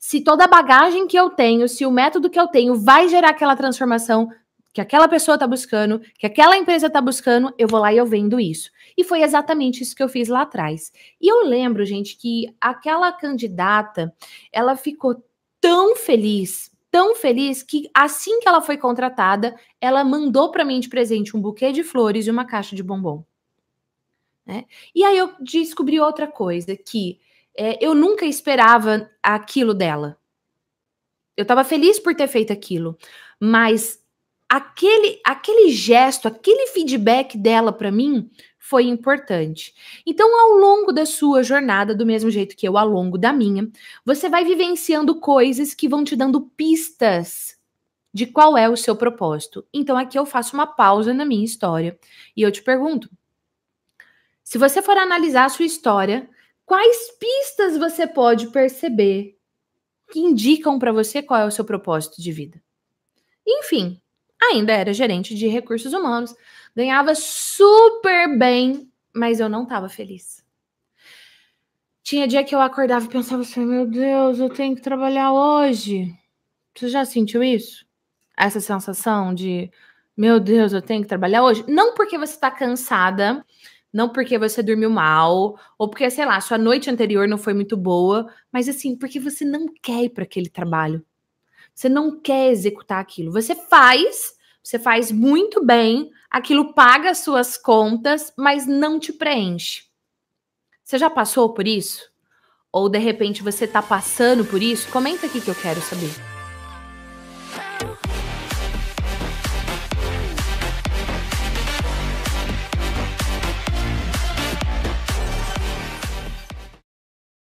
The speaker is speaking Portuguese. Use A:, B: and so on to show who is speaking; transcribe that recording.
A: se toda a bagagem que eu tenho, se o método que eu tenho vai gerar aquela transformação que aquela pessoa está buscando, que aquela empresa está buscando, eu vou lá e eu vendo isso. E foi exatamente isso que eu fiz lá atrás. E eu lembro, gente, que aquela candidata, ela ficou tão feliz, tão feliz que assim que ela foi contratada, ela mandou para mim de presente um buquê de flores e uma caixa de bombom. Né? E aí eu descobri outra coisa que é, eu nunca esperava aquilo dela. Eu estava feliz por ter feito aquilo, mas aquele aquele gesto, aquele feedback dela para mim foi importante. Então, ao longo da sua jornada, do mesmo jeito que eu ao longo da minha, você vai vivenciando coisas que vão te dando pistas de qual é o seu propósito. Então, aqui eu faço uma pausa na minha história e eu te pergunto: se você for analisar a sua história, quais pistas você pode perceber que indicam para você qual é o seu propósito de vida. Enfim, ainda era gerente de recursos humanos, ganhava super bem, mas eu não estava feliz. Tinha dia que eu acordava e pensava assim: meu Deus, eu tenho que trabalhar hoje. Você já sentiu isso? Essa sensação de: meu Deus, eu tenho que trabalhar hoje? Não porque você está cansada, não porque você dormiu mal, ou porque, sei lá, sua noite anterior não foi muito boa, mas assim, porque você não quer ir para aquele trabalho. Você não quer executar aquilo. Você faz, você faz muito bem, aquilo paga as suas contas, mas não te preenche. Você já passou por isso? Ou de repente você está passando por isso? Comenta aqui que eu quero saber.